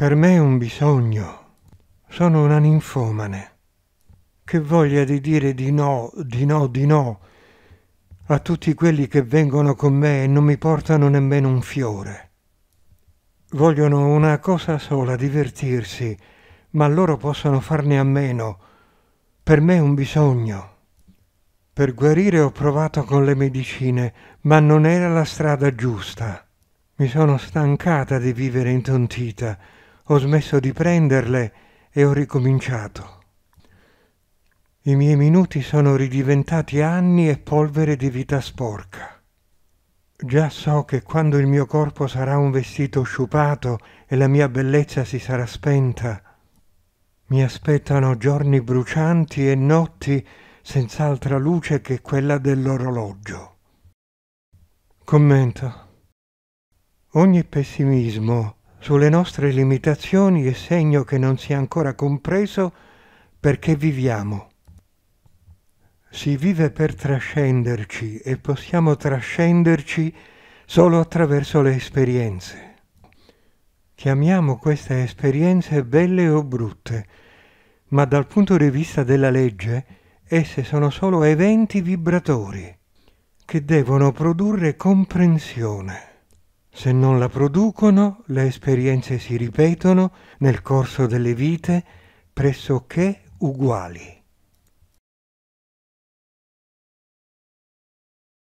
Per me è un bisogno. Sono una ninfomane. Che voglia di dire di no, di no, di no a tutti quelli che vengono con me e non mi portano nemmeno un fiore. Vogliono una cosa sola, divertirsi, ma loro possono farne a meno. Per me è un bisogno. Per guarire ho provato con le medicine, ma non era la strada giusta. Mi sono stancata di vivere intontita ho smesso di prenderle e ho ricominciato. I miei minuti sono ridiventati anni e polvere di vita sporca. Già so che quando il mio corpo sarà un vestito sciupato e la mia bellezza si sarà spenta, mi aspettano giorni brucianti e notti senza altra luce che quella dell'orologio. Commento. Ogni pessimismo sulle nostre limitazioni è segno che non si è ancora compreso perché viviamo. Si vive per trascenderci e possiamo trascenderci solo attraverso le esperienze. Chiamiamo queste esperienze belle o brutte, ma dal punto di vista della legge esse sono solo eventi vibratori che devono produrre comprensione. Se non la producono, le esperienze si ripetono nel corso delle vite pressoché uguali.